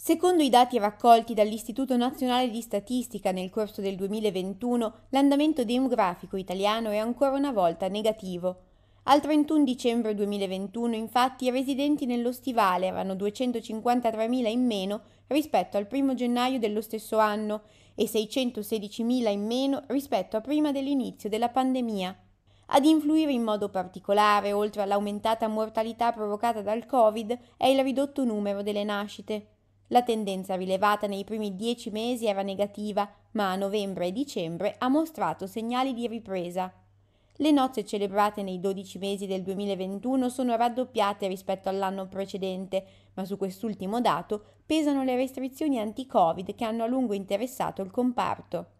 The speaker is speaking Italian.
Secondo i dati raccolti dall'Istituto Nazionale di Statistica nel corso del 2021, l'andamento demografico italiano è ancora una volta negativo. Al 31 dicembre 2021, infatti, i residenti nello stivale erano 253.000 in meno rispetto al 1 gennaio dello stesso anno e 616.000 in meno rispetto a prima dell'inizio della pandemia. Ad influire in modo particolare, oltre all'aumentata mortalità provocata dal Covid, è il ridotto numero delle nascite. La tendenza rilevata nei primi dieci mesi era negativa, ma a novembre e dicembre ha mostrato segnali di ripresa. Le nozze celebrate nei 12 mesi del 2021 sono raddoppiate rispetto all'anno precedente, ma su quest'ultimo dato pesano le restrizioni anti-Covid che hanno a lungo interessato il comparto.